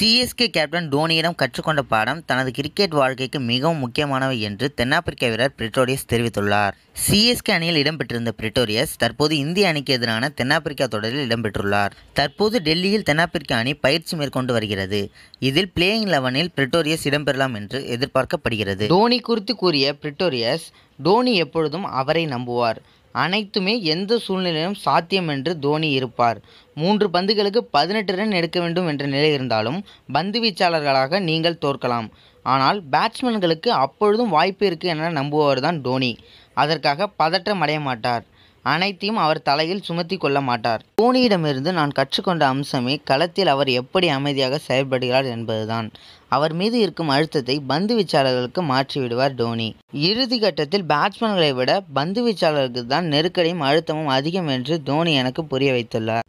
CSK captain டோனியிடம் கற்றுக்கொண்ட பாடம் தனது கிரிக்கெட் வாழ்க்கைக்கு மிகவும் முக்கியமானவை என்று தென்னாப்பிரிக்க வீரர் பிரிட்டோரியஸ் தெரிவித்துள்ளார் சிஎஸ்கே அணியில் இடம்பெற்றிருந்த பிரிட்டோரியஸ் தற்போது இந்திய அணிக்கு எதிரான தென்னாப்பிரிக்கா தொடரில் இடம்பெற்றுள்ளார் தற்போது டெல்லியில் தென்னாப்பிரிக்க அணி பயிற்சி மேற்கொண்டு வருகிறது இதில் பிளேயிங் லெவனில் பிரிட்டோரியஸ் இடம்பெறலாம் என்று எதிர்பார்க்கப்படுகிறது டோனி குறித்து கூறிய பிரிட்டோரியஸ் டோனி எப்பொழுதும் அவரை நம்புவார் அனைத்துமே எந்த சூழ்நிலையிலும் சாத்தியம் என்று தோனி இருப்பார் மூன்று பந்துகளுக்கு பதினெட்டு ரன் எடுக்க வேண்டும் என்ற நிலை இருந்தாலும் பந்து வீச்சாளர்களாக நீங்கள் தோற்கலாம் ஆனால் பேட்ஸ்மேன்களுக்கு அப்பொழுதும் வாய்ப்பு இருக்குது என நம்புபவர் தான் தோனி அதற்காக பதற்றம் அடைய மாட்டார் அனைத்தையும் அவர் தலையில் சுமத்தி கொள்ள மாட்டார் தோனியிடமிருந்து நான் கற்றுக்கொண்ட அம்சமே களத்தில் அவர் எப்படி அமைதியாக செயல்படுகிறார் என்பதுதான் அவர் மீது இருக்கும் அழுத்தத்தை பந்து வீச்சாளர்களுக்கு மாற்றிவிடுவார் டோனி இறுதி கட்டத்தில் பேட்ஸ்மேன்களை விட பந்து வீச்சாளர்களுக்கு தான் நெருக்கடியும் அழுத்தமும் அதிகம் என்று தோனி எனக்கு புரிய வைத்துள்ளார்